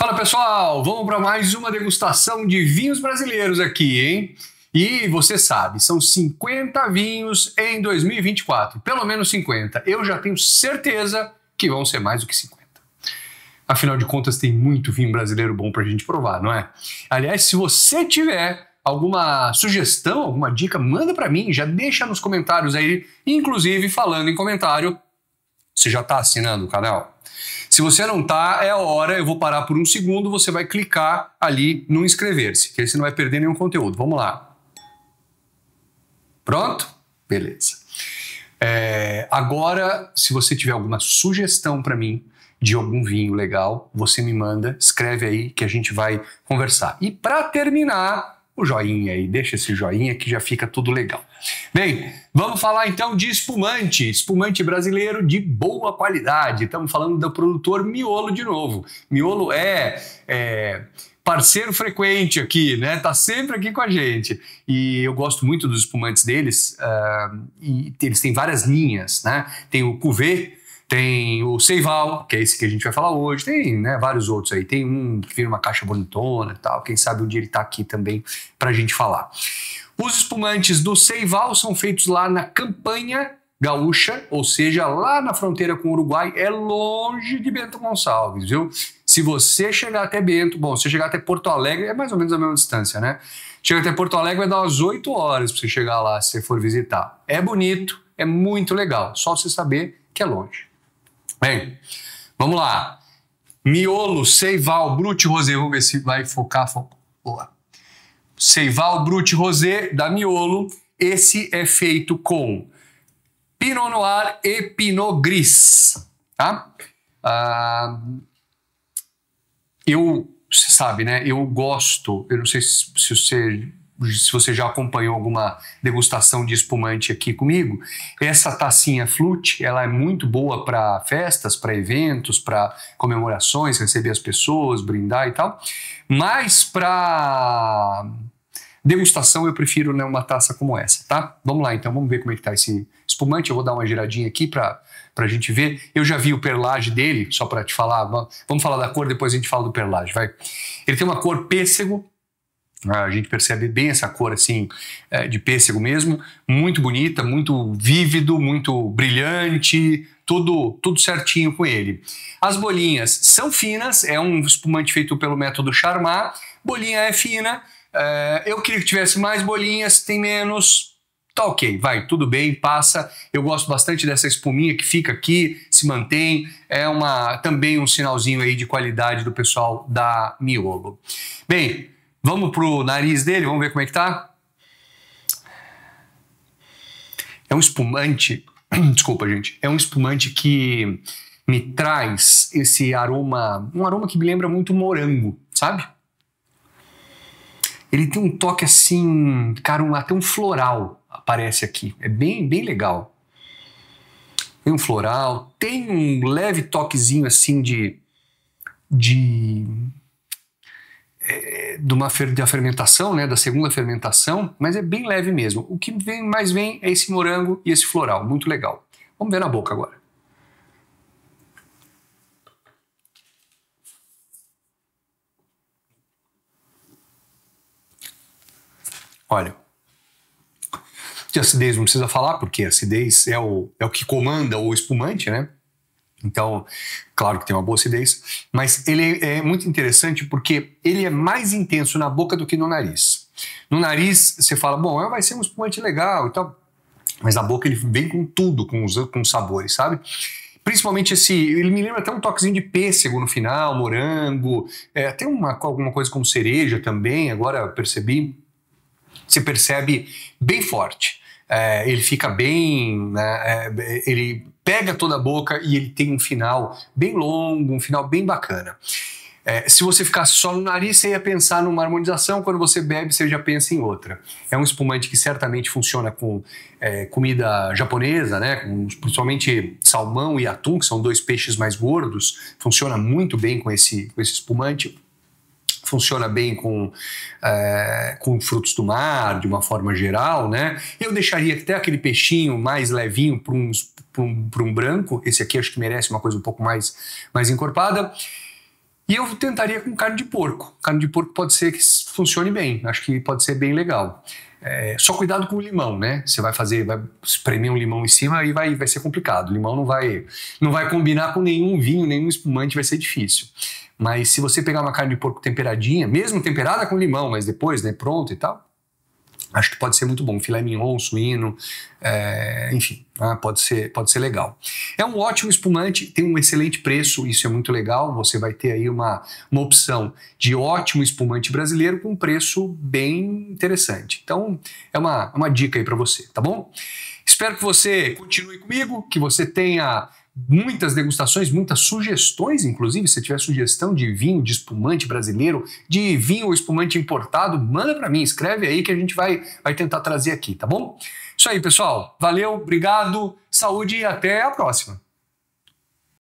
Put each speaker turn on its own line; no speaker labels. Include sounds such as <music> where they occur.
Fala pessoal, vamos para mais uma degustação de vinhos brasileiros aqui, hein? E você sabe, são 50 vinhos em 2024, pelo menos 50. Eu já tenho certeza que vão ser mais do que 50. Afinal de contas, tem muito vinho brasileiro bom para a gente provar, não é? Aliás, se você tiver alguma sugestão, alguma dica, manda para mim, já deixa nos comentários aí, inclusive falando em comentário você já está assinando o canal? Se você não está, é a hora, eu vou parar por um segundo, você vai clicar ali no inscrever-se, que aí você não vai perder nenhum conteúdo. Vamos lá. Pronto? Beleza. É, agora, se você tiver alguma sugestão para mim de algum vinho legal, você me manda, escreve aí que a gente vai conversar. E para terminar, o joinha aí, deixa esse joinha que já fica tudo legal. Bem, vamos falar então de espumante, espumante brasileiro de boa qualidade. Estamos falando do produtor Miolo de novo. Miolo é, é parceiro frequente aqui, né? Tá sempre aqui com a gente. E eu gosto muito dos espumantes deles. Uh, e eles têm várias linhas, né? Tem o Cuvée, tem o Seival, que é esse que a gente vai falar hoje, tem né, vários outros aí. Tem um que vira uma caixa bonitona e tal, quem sabe um dia ele está aqui também para a gente falar. Os espumantes do Seival são feitos lá na campanha gaúcha, ou seja, lá na fronteira com o Uruguai, é longe de Bento Gonçalves, viu? Se você chegar até Bento, bom, se você chegar até Porto Alegre, é mais ou menos a mesma distância, né? Chega até Porto Alegre, vai dar umas 8 horas para você chegar lá, se você for visitar. É bonito, é muito legal, só você saber que é longe. Bem, vamos lá. Miolo, Seival, Brute Rosé. Vamos ver se vai focar. Foco. Boa. Seival, Brute Rosé da Miolo. Esse é feito com Pinot Noir e Pinot Gris. Tá? Ah, eu, você sabe, né? Eu gosto, eu não sei se, se você se você já acompanhou alguma degustação de espumante aqui comigo, essa tacinha flute, ela é muito boa para festas, para eventos, para comemorações, receber as pessoas, brindar e tal. Mas para degustação eu prefiro né, uma taça como essa, tá? Vamos lá então, vamos ver como é que tá esse espumante. Eu vou dar uma giradinha aqui para a gente ver. Eu já vi o perlage dele, só para te falar. Vamos falar da cor, depois a gente fala do perlage, vai. Ele tem uma cor pêssego, a gente percebe bem essa cor assim é, de pêssego mesmo, muito bonita, muito vívido, muito brilhante, tudo, tudo certinho com ele. As bolinhas são finas, é um espumante feito pelo método Charmat, bolinha é fina, é, eu queria que tivesse mais bolinhas, tem menos, tá ok, vai, tudo bem, passa. Eu gosto bastante dessa espuminha que fica aqui, se mantém, é uma também um sinalzinho aí de qualidade do pessoal da Miolo. Bem, Vamos pro nariz dele, vamos ver como é que tá? É um espumante. <clears throat> Desculpa, gente. É um espumante que me traz esse aroma, um aroma que me lembra muito morango, sabe? Ele tem um toque assim, cara, um, até um floral aparece aqui. É bem, bem legal. Tem um floral, tem um leve toquezinho assim de de é, de uma da fermentação, né, da segunda fermentação, mas é bem leve mesmo. O que vem, mais vem é esse morango e esse floral, muito legal. Vamos ver na boca agora. Olha, de acidez não precisa falar, porque acidez é o, é o que comanda o espumante, né? Então, claro que tem uma boa acidez, mas ele é muito interessante porque ele é mais intenso na boca do que no nariz. No nariz, você fala, bom, é, vai ser um espumante legal e tal, mas na boca ele vem com tudo, com os, com sabores, sabe? Principalmente esse, ele me lembra até um toquezinho de pêssego no final, morango, é, até uma, alguma coisa como cereja também, agora percebi. Se percebe bem forte é, ele fica bem, né, é, ele pega toda a boca e ele tem um final bem longo, um final bem bacana. É, se você ficar só no nariz, você ia pensar numa harmonização, quando você bebe, você já pensa em outra. É um espumante que certamente funciona com é, comida japonesa, né? Com, principalmente salmão e atum, que são dois peixes mais gordos, funciona muito bem com esse, com esse espumante funciona bem com, é, com frutos do mar, de uma forma geral, né? Eu deixaria até aquele peixinho mais levinho para um, um, um branco, esse aqui acho que merece uma coisa um pouco mais, mais encorpada. E eu tentaria com carne de porco. Carne de porco pode ser que funcione bem, acho que pode ser bem legal. É, só cuidado com o limão, né? Você vai fazer, vai espremer um limão em cima e vai, vai ser complicado. O limão não vai, não vai combinar com nenhum vinho, nenhum espumante, vai ser difícil. Mas se você pegar uma carne de porco temperadinha, mesmo temperada com limão, mas depois, né, pronta e tal, acho que pode ser muito bom. Filé mignon, suíno, é, enfim, né, pode, ser, pode ser legal. É um ótimo espumante, tem um excelente preço, isso é muito legal. Você vai ter aí uma, uma opção de ótimo espumante brasileiro com um preço bem interessante. Então, é uma, uma dica aí para você, tá bom? Espero que você continue comigo, que você tenha muitas degustações, muitas sugestões, inclusive, se tiver sugestão de vinho, de espumante brasileiro, de vinho ou espumante importado, manda para mim, escreve aí que a gente vai, vai tentar trazer aqui, tá bom? Isso aí, pessoal. Valeu, obrigado, saúde e até a próxima.